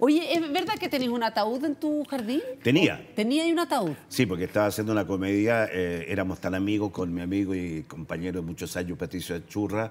Oye, ¿es verdad que tenés un ataúd en tu jardín? Tenía. Tenía y un ataúd. Sí, porque estaba haciendo una comedia, eh, éramos tan amigos con mi amigo y compañero de muchos años, Patricio Achurra,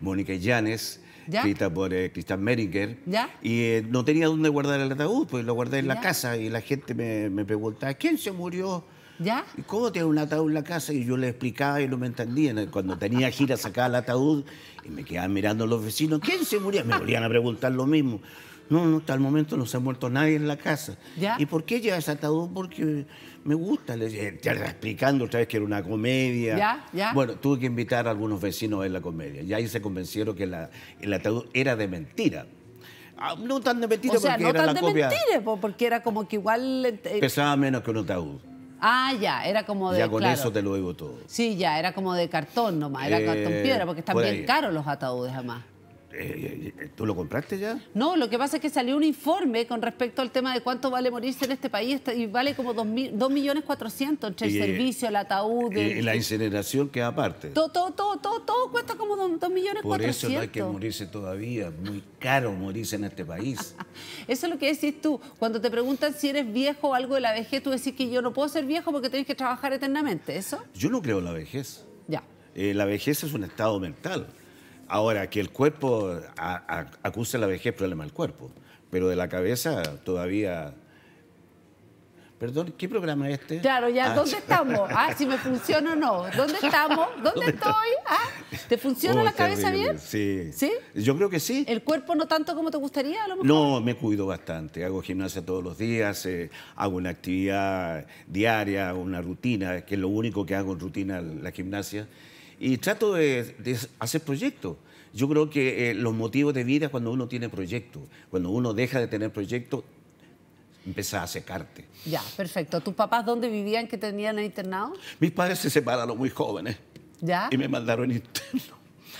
Mónica Llanes, ¿Ya? escrita por eh, Cristian Meringer. ¿Ya? Y eh, no tenía dónde guardar el ataúd, pues lo guardé en la casa y la gente me, preguntaba, ¿quién se murió? ¿Ya? ¿Y cómo tiene un ataúd en la casa? Y yo le explicaba y no me entendía. Cuando tenía gira sacaba el ataúd y me quedaban mirando los vecinos. ¿Quién se murió? Me volvían a preguntar lo mismo. No, no, hasta el momento no se ha muerto nadie en la casa. ¿Y por qué llevas ataúd? Porque me gusta. Le dije, explicando otra vez que era una comedia. ¿Ya? ¿Ya? Bueno, tuve que invitar a algunos vecinos a ver la comedia. Y ahí se convencieron que el ataúd era de mentira. Ah, no tan de mentira o sea, no era tan de Mentira, porque era como que igual. Eh, eh, pesaba menos que un ataúd. Ah, ya, era como de. Ya con eso te lo digo todo. Sí, ya, era como de cartón nomás, era cartón eh, piedra, porque están bien caros los ataúdes, además. Eh, eh, eh, ¿Tú lo compraste ya? No, lo que pasa es que salió un informe con respecto al tema de cuánto vale morirse en este país y vale como 2.400.000 entre el servicio, el ataúd. Y la incineración queda aparte. Todo, todo, todo, todo, cuesta como 2.400.000. Por eso no hay que morirse todavía. Muy caro morirse en este país. eso es lo que decís tú. Cuando te preguntan si eres viejo o algo de la vejez, tú decís que yo no puedo ser viejo porque tienes que trabajar eternamente. ¿Eso? Yo no creo en la vejez. Ya. la vejez es un estado mental. Ahora, que el cuerpo acusa la vejez, problema del cuerpo, pero de la cabeza todavía... Perdón, ¿qué programa es este? Claro, ya, ah. ¿dónde estamos? Ah, si me funciona o no. ¿Dónde estamos? ¿Dónde, estoy? Ah, ¿Te funciona oh, la cabeza bien? Sí. ¿Sí? Yo creo que sí. ¿El cuerpo no tanto como te gustaría, a lo mejor? No, me cuido bastante. Hago gimnasia todos los días, eh, hago una actividad diaria, una rutina, que es lo único que hago en rutina, la gimnasia y trato de, hacer proyectos. Yo creo que eh, los motivos de vida cuando uno tiene proyectos, cuando uno deja de tener proyectos, empieza a secarte. Ya, perfecto. ¿Tus papás dónde vivían que tenían el internado? Mis padres se separaron muy jóvenes. ¿Ya? Y me mandaron interno.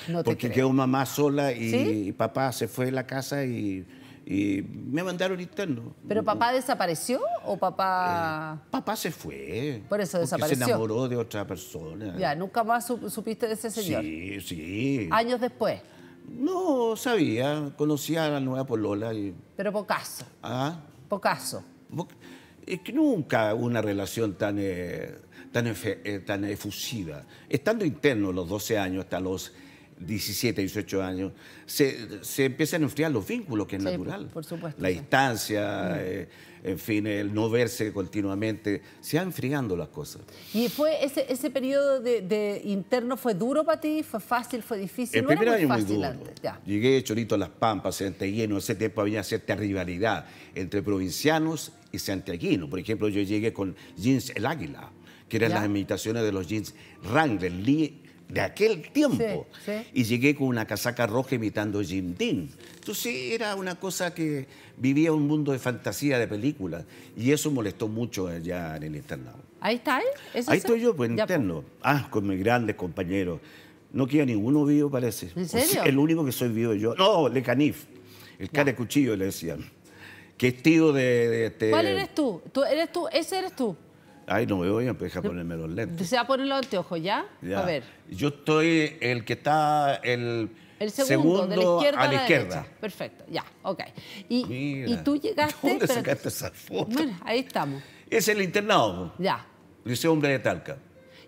No porque quedó mamá sola y, y papá se fue de la casa y y me mandaron interno. ¿Pero papá desapareció o papá...? Eh, papá se fue. Por eso desapareció. se enamoró de otra persona. Ya, ¿nunca más supiste de ese señor? Sí, sí. ¿Años después? No, sabía. Conocía a la nueva polola y... Pero pocaso. ¿Ah? Pocaso. Es que nunca una relación tan, eh, tan, eh, tan efusiva. Estando interno los 12 años hasta los 17, 18 años, se, se empiezan a enfriar los vínculos, que es natural. Por supuesto. La distancia, eh, en fin, el no verse continuamente, se van enfriando las cosas. ¿Y fue ese, ese periodo de, interno fue duro para ti? ¿Fue fácil? ¿Fue difícil? El primer año fácil duro. Llegué chorito a Las Pampas, entre lleno, ese tiempo había cierta rivalidad entre provincianos y santiaguinos. Por ejemplo, yo llegué con jeans El Águila, que eran las imitaciones de los jeans Wrangler, Lee de aquel tiempo. Y llegué con una casaca roja imitando Jim Dean. Entonces era una cosa que vivía un mundo de fantasía, de películas. Y eso molestó mucho allá en el internado. ¿Ahí está él? Ahí estoy yo, pues interno. Pues. Ah, con mis grandes compañeros. No queda ninguno vivo, parece. ¿En serio? el único que soy vivo yo. No, Le Canif. El cara de cuchillo le decían. Que es tío de... de... Este ¿Cuál eres tú? tú? ¿Eres tú? Ese eres tú. Ay, no me voy a empezar a ponerme los lentes. Se va a poner los anteojos, ¿ya? ¿ya? A ver. Yo estoy el que está el, segundo, de la izquierda a la, izquierda. Perfecto, ya, ok. Y, y tú llegaste... ¿Dónde sacaste esa foto? Bueno, ahí estamos. Es el internado. Ya. Liceo Hombre de Talca.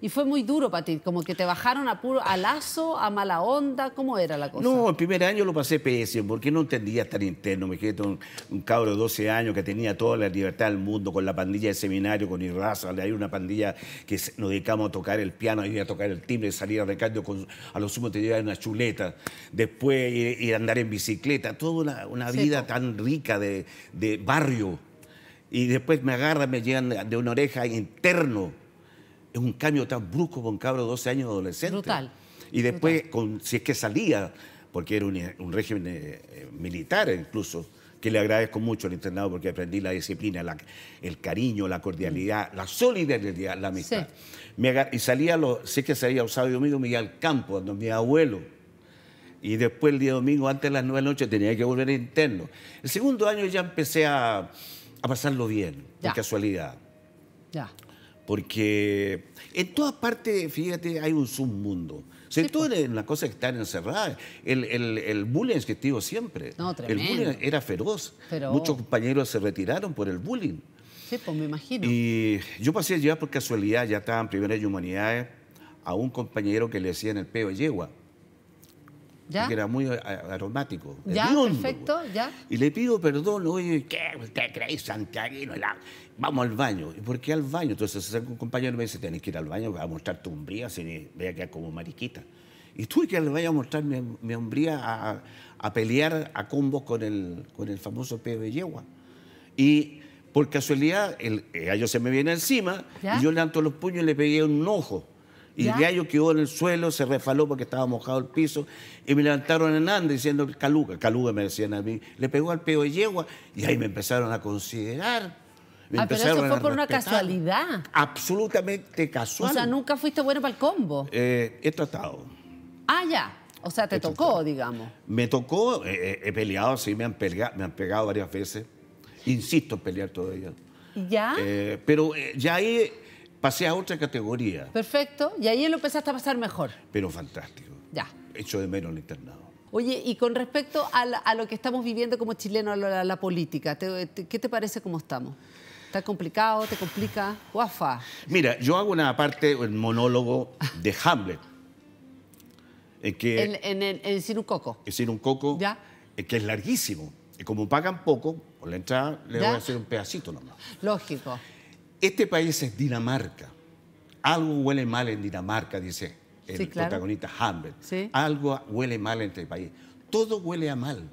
Y fue muy duro para ti, como que te bajaron a puro a lazo, a mala onda, ¿cómo era la cosa? No, el primer año lo pasé pésimo, porque no entendía estar interno. Me quedé un, un cabro de 12 años que tenía toda la libertad del mundo con la pandilla de seminario, con Irraza. Hay una pandilla que nos dedicamos a tocar el piano, a ir a tocar el timbre, salir a recambio, a lo sumo te llevaban una chuleta. Después ir, a andar en bicicleta, toda una, vida tan rica de, de barrio y después me agarran, me llegan de una oreja interno es un cambio tan brusco con cabro de 12 años de adolescente. Brutal. Y después, si es que salía, porque era un, régimen eh, eh, militar incluso, que le agradezco mucho al internado porque aprendí la disciplina, el cariño, la cordialidad, mm. la solidaridad, la amistad. y salía, lo, es que salía el sábado y domingo, me iba al campo, donde mi abuelo. Y después el día domingo, antes de las nueve de la noche, tenía que volver a interno. El segundo año ya empecé a, pasarlo bien, por casualidad. Ya porque en todas partes, fíjate, hay un submundo. O sea, las cosas están encerradas. El, el, el que estuvo siempre. No, el bullying era feroz. Muchos compañeros se retiraron por el bullying. Sí, pues me imagino. Y yo pasé a llevar por casualidad, ya estaba en primera de humanidades, a un compañero que le hacían el peo yegua era muy aromático. Ya, perfecto, pues. ya. Y le pido perdón, oye, ¿qué? ¿Te creéis Santiago? Vamos al baño. ¿Y por qué al baño? Entonces un compañero me dice, tienes que ir al baño a mostrar tu umbría, se vea que como mariquita. Y tuve que le vaya a mostrar mi, hombría a, pelear a combo con el, con el famoso peo de yegua. Y por casualidad, el, eh, a ellos se me viene encima, y yo levanto los puños y le pegué un ojo. Y ¿Ya? el gallo quedó en el suelo, se refaló porque estaba mojado el piso. Y me levantaron en diciendo diciendo, Caluga, Caluga me decían a mí, le pegó al peo de yegua. Y ahí me empezaron a considerar. ah, pero eso fue por una casualidad. Absolutamente casual. O sea, nunca fuiste bueno para el combo. Eh, he tratado. Ah, ya. O sea, te tocó, digamos. Me tocó, eh, eh, he peleado, sí, me han, pegado, me han pegado varias veces. Insisto en pelear todavía. ¿Ya? pero ya ahí pasé a otra categoría. Perfecto, y ahí lo empezaste a pasar mejor. Pero fantástico. Ya. Hecho de menos el internado. Oye, y con respecto a, lo que estamos viviendo como chilenos, a la, política, qué te parece cómo estamos? ¿Está complicado? ¿Te complica? Guafa. Mira, yo hago una parte, el monólogo de Hamlet. En, que, en, en, un coco. En un coco. Ya. Que es larguísimo. Y como pagan poco, por la entrada, le voy a hacer un pedacito nomás. Lógico. Este país es Dinamarca. Algo huele mal en Dinamarca, dice el protagonista Hamlet. Algo huele mal en este país. Todo huele a mal.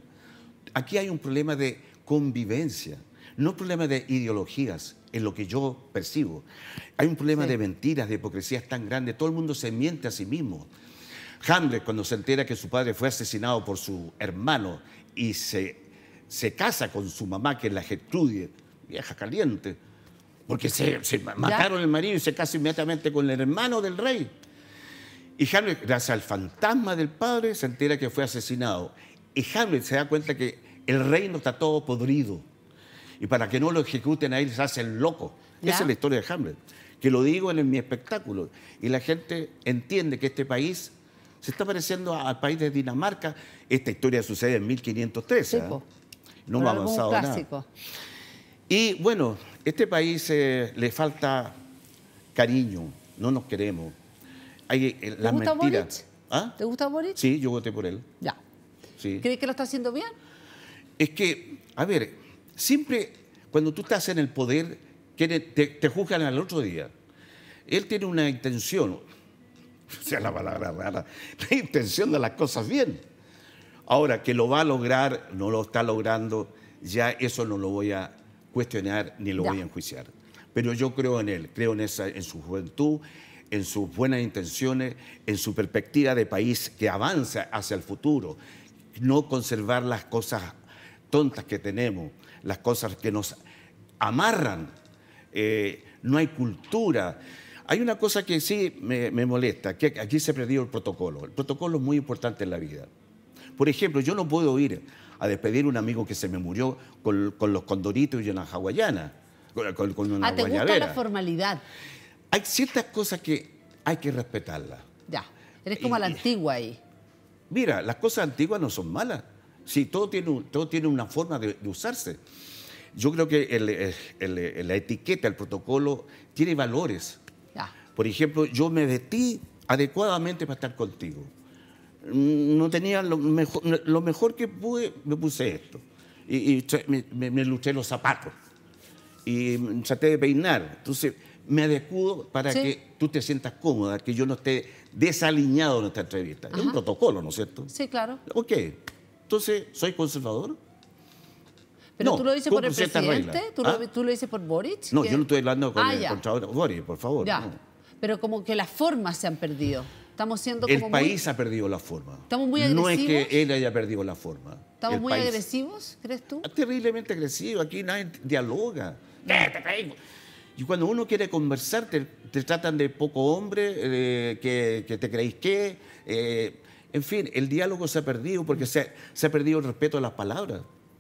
Aquí hay un problema de convivencia, no un problema de ideologías, en lo que yo percibo. Hay un problema de mentiras, de hipocresías tan grande. Todo el mundo se miente a sí mismo. Hamlet, cuando se entera que su padre fue asesinado por su hermano y se, se casa con su mamá, que es la Gertrude, vieja caliente, porque se, mataron el marido y se casó inmediatamente con el hermano del rey. Y Hamlet, gracias al fantasma del padre, se entera que fue asesinado. Y Hamlet se da cuenta que el reino está todo podrido. Y para que no lo ejecuten ahí se hacen loco. Esa es la historia de Hamlet, que lo digo en, mi espectáculo. Y la gente entiende que este país se está pareciendo al país de Dinamarca. Esta historia sucede en 1513. ¿ah? No ha avanzado nada. Y bueno, este país eh, le falta cariño, no nos queremos. Hay, eh, ¿Ah? ¿Te gusta mentiras. gusta Sí, yo voté por él. Ya. ¿Crees que lo está haciendo bien? Es que, a ver, siempre cuando tú estás en el poder, te, te juzgan al otro día. Él tiene una intención, o sea la palabra rara, la intención de las cosas bien. Ahora, que lo va a lograr, no lo está logrando, ya eso no lo voy a cuestionar ni lo voy a enjuiciar. Pero yo creo en él, creo en, su juventud, en sus buenas intenciones, en su perspectiva de país que avanza hacia el futuro. No conservar las cosas tontas que tenemos, las cosas que nos amarran. Eh, no hay cultura. Hay una cosa que sí me, molesta, que aquí se perdió el protocolo. El protocolo es muy importante en la vida. Por ejemplo, yo no puedo ir a despedir un amigo que se me murió con, los condoritos y en la hawaiana. Con, una ah, ¿te gusta la formalidad? Hay ciertas cosas que hay que respetarlas. Ya, eres como la antigua ahí. Mira, las cosas antiguas no son malas. Sí, todo tiene, todo tiene una forma de, usarse. Yo creo que eh, eh, la etiqueta, el protocolo, tiene valores. Ya. Por ejemplo, yo me vestí adecuadamente para estar contigo. Mm, no tenía lo mejor, lo mejor que pude, me puse esto. Y, me, luché los zapatos. Y traté de peinar. Entonces, me adecudo para que tú te sientas cómoda, que yo no esté desaliñado en esta entrevista. Es un protocolo, ¿no es cierto? Sí, claro. Ok. Entonces, ¿soy conservador? Pero tú lo dices por el presidente, ¿Ah? ¿Tú, lo, dices por Boric. No, yo no estoy hablando con ah, el, contra Boric, por favor. Ya. Pero como que las formas se han perdido. Estamos siendo el país ha perdido la forma. Estamos muy agresivos. No es que él haya perdido la forma. ¿Estamos muy agresivos, crees tú? Ah, terriblemente agresivos. Aquí nadie dialoga. Y cuando uno quiere conversar, te, tratan de poco hombre, eh, que, te creéis que. Eh, en fin, el diálogo se ha perdido porque se, se ha perdido el respeto a las palabras.